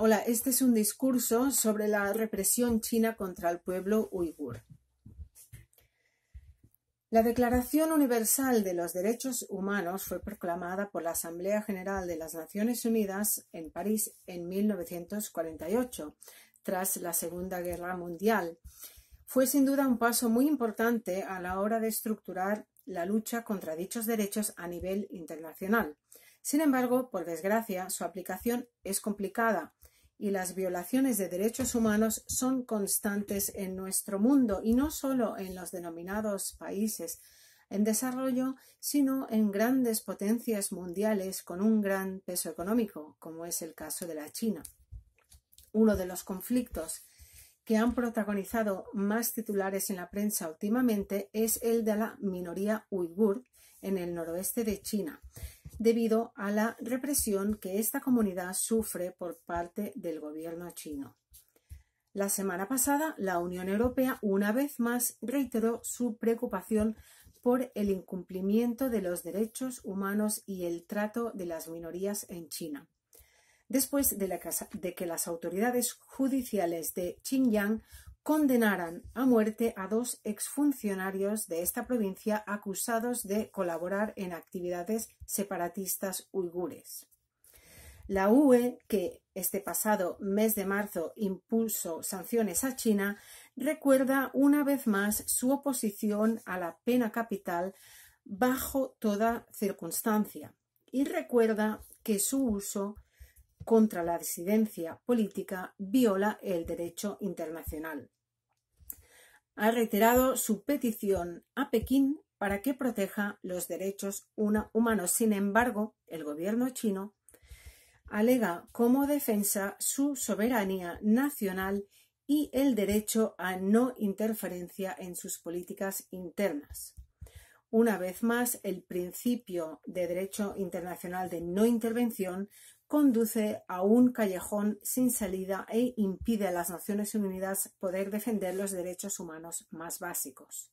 Hola, este es un discurso sobre la represión china contra el pueblo uigur. La Declaración Universal de los Derechos Humanos fue proclamada por la Asamblea General de las Naciones Unidas en París en 1948, tras la Segunda Guerra Mundial. Fue sin duda un paso muy importante a la hora de estructurar la lucha contra dichos derechos a nivel internacional. Sin embargo, por desgracia, su aplicación es complicada y las violaciones de derechos humanos son constantes en nuestro mundo y no solo en los denominados países en desarrollo, sino en grandes potencias mundiales con un gran peso económico, como es el caso de la China. Uno de los conflictos que han protagonizado más titulares en la prensa últimamente es el de la minoría uigur en el noroeste de China, debido a la represión que esta comunidad sufre por parte del gobierno chino. La semana pasada, la Unión Europea una vez más reiteró su preocupación por el incumplimiento de los derechos humanos y el trato de las minorías en China. Después de, de que las autoridades judiciales de Xinjiang condenaran a muerte a dos exfuncionarios de esta provincia acusados de colaborar en actividades separatistas uigures. La UE, que este pasado mes de marzo impuso sanciones a China, recuerda una vez más su oposición a la pena capital bajo toda circunstancia y recuerda que su uso contra la disidencia política viola el derecho internacional ha reiterado su petición a Pekín para que proteja los derechos humanos. Sin embargo, el gobierno chino alega como defensa su soberanía nacional y el derecho a no interferencia en sus políticas internas. Una vez más, el principio de derecho internacional de no intervención conduce a un callejón sin salida e impide a las Naciones Unidas poder defender los derechos humanos más básicos.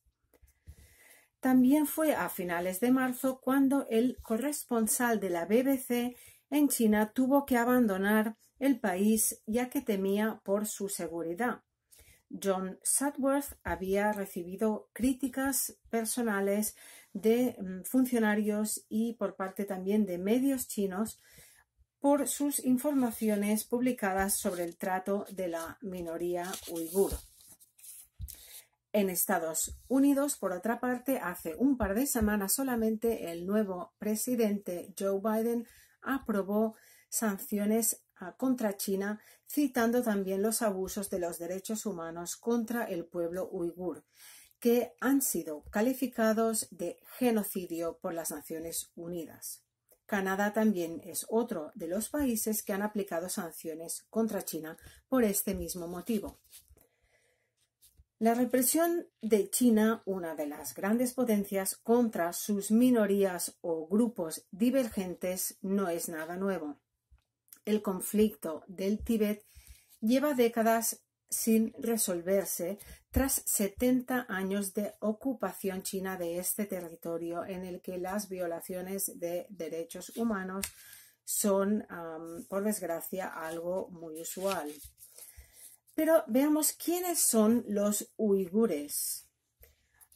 También fue a finales de marzo cuando el corresponsal de la BBC en China tuvo que abandonar el país ya que temía por su seguridad. John Sadworth había recibido críticas personales de mm, funcionarios y por parte también de medios chinos por sus informaciones publicadas sobre el trato de la minoría uigur. En Estados Unidos, por otra parte, hace un par de semanas solamente el nuevo presidente Joe Biden aprobó sanciones contra China, citando también los abusos de los derechos humanos contra el pueblo uigur, que han sido calificados de genocidio por las Naciones Unidas. Canadá también es otro de los países que han aplicado sanciones contra China por este mismo motivo. La represión de China, una de las grandes potencias contra sus minorías o grupos divergentes, no es nada nuevo. El conflicto del Tíbet lleva décadas sin resolverse tras 70 años de ocupación china de este territorio en el que las violaciones de derechos humanos son, por desgracia, algo muy usual. Pero veamos quiénes son los uigures.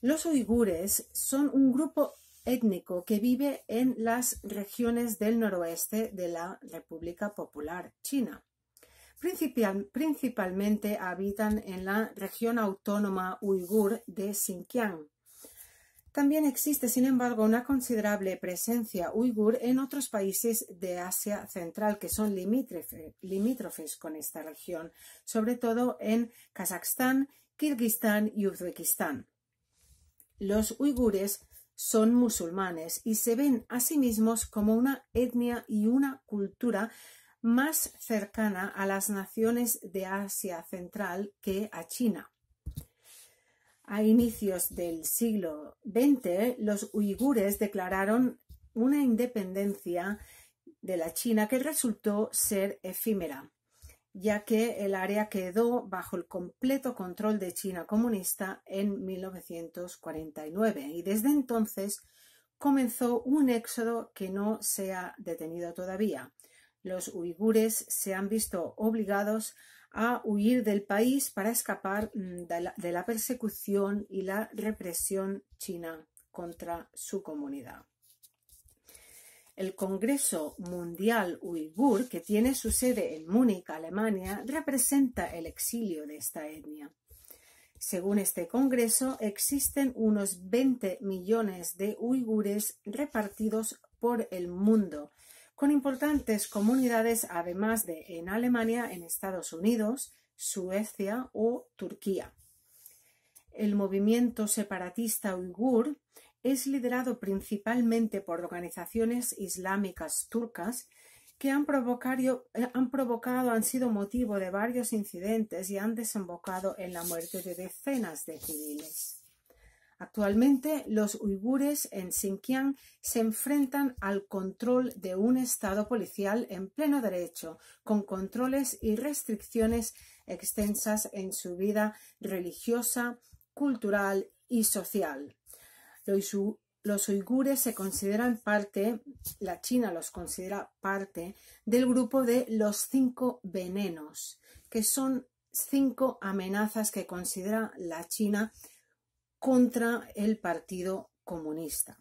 Los uigures son un grupo étnico que vive en las regiones del noroeste de la República Popular China principalmente habitan en la región autónoma uigur de Xinjiang. También existe, sin embargo, una considerable presencia uigur en otros países de Asia Central que son limítrofes, limítrofes con esta región, sobre todo en Kazajstán, Kirguistán y Uzbekistán. Los uigures son musulmanes y se ven a sí mismos como una etnia y una cultura más cercana a las naciones de Asia Central que a China. A inicios del siglo XX, los uigures declararon una independencia de la China que resultó ser efímera, ya que el área quedó bajo el completo control de China comunista en 1949 y desde entonces comenzó un éxodo que no se ha detenido todavía. Los uigures se han visto obligados a huir del país para escapar mm, de la, persecución y la represión china contra su comunidad. El Congreso Mundial Uigur, que tiene su sede en Múnich, Alemania, representa el exilio de esta etnia. Según este Congreso, existen unos 20 millones de uigures repartidos por el mundo con importantes comunidades además de en Alemania, en Estados Unidos, Suecia o Turquía. El movimiento separatista uigur es liderado principalmente por organizaciones islámicas turcas que han eh, han, provocado, han sido motivo de varios incidentes y han desembocado en la muerte de decenas de civiles. Actualmente, los uigures en Xinjiang se enfrentan al control de un Estado policial en pleno derecho, con controles y restricciones extensas en su vida religiosa, cultural y social. Los, uigures se consideran parte, la China los considera parte del grupo de los cinco venenos, que son cinco amenazas que considera la China contra el Partido Comunista.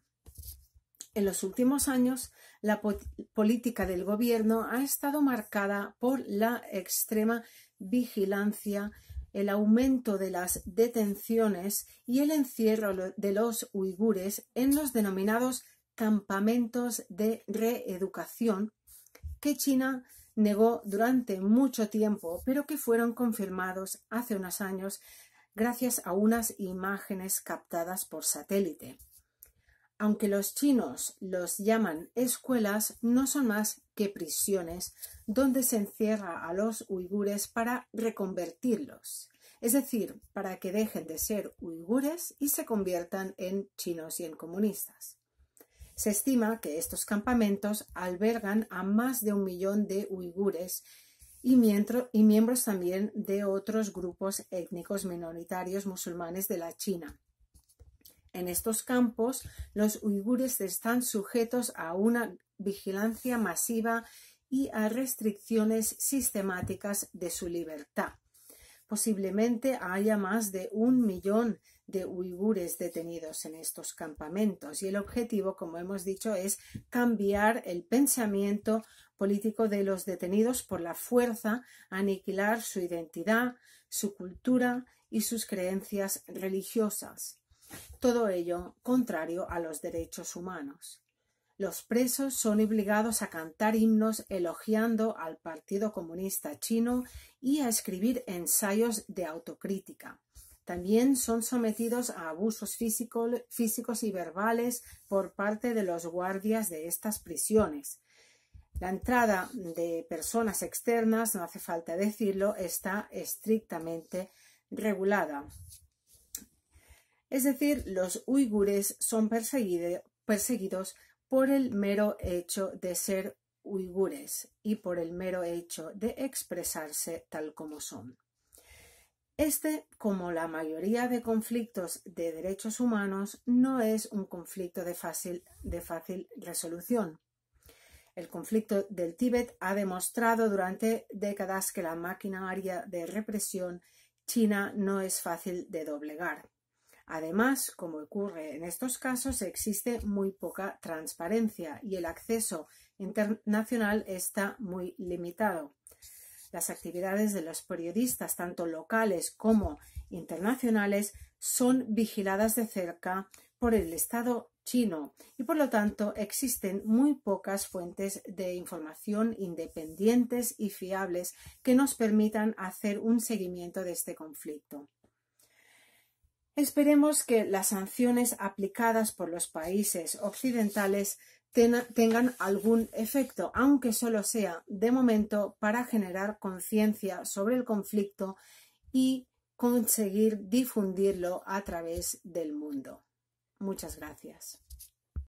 En los últimos años, la política del gobierno ha estado marcada por la extrema vigilancia, el aumento de las detenciones y el encierro de los uigures en los denominados campamentos de reeducación que China negó durante mucho tiempo, pero que fueron confirmados hace unos años gracias a unas imágenes captadas por satélite. Aunque los chinos los llaman escuelas, no son más que prisiones donde se encierra a los uigures para reconvertirlos, es decir, para que dejen de ser uigures y se conviertan en chinos y en comunistas. Se estima que estos campamentos albergan a más de un millón de uigures y, miembros también de otros grupos étnicos minoritarios musulmanes de la China. En estos campos, los uigures están sujetos a una vigilancia masiva y a restricciones sistemáticas de su libertad. Posiblemente haya más de un millón de uigures detenidos en estos campamentos y el objetivo, como hemos dicho, es cambiar el pensamiento político de los detenidos por la fuerza, aniquilar su identidad, su cultura y sus creencias religiosas. Todo ello contrario a los derechos humanos. Los presos son obligados a cantar himnos elogiando al Partido Comunista Chino y a escribir ensayos de autocrítica. También son sometidos a abusos físicos y verbales por parte de los guardias de estas prisiones. La entrada de personas externas, no hace falta decirlo, está estrictamente regulada. Es decir, los uigures son perseguidos por el mero hecho de ser uigures y por el mero hecho de expresarse tal como son. Este, como la mayoría de conflictos de derechos humanos, no es un conflicto de fácil, resolución. El conflicto del Tíbet ha demostrado durante décadas que la máquina aria de represión china no es fácil de doblegar. Además, como ocurre en estos casos, existe muy poca transparencia y el acceso internacional está muy limitado. Las actividades de los periodistas, tanto locales como internacionales, son vigiladas de cerca por el Estado chino y por lo tanto existen muy pocas fuentes de información independientes y fiables que nos permitan hacer un seguimiento de este conflicto. Esperemos que las sanciones aplicadas por los países occidentales tengan algún efecto, aunque solo sea de momento para generar conciencia sobre el conflicto y conseguir difundirlo a través del mundo. Muchas gracias.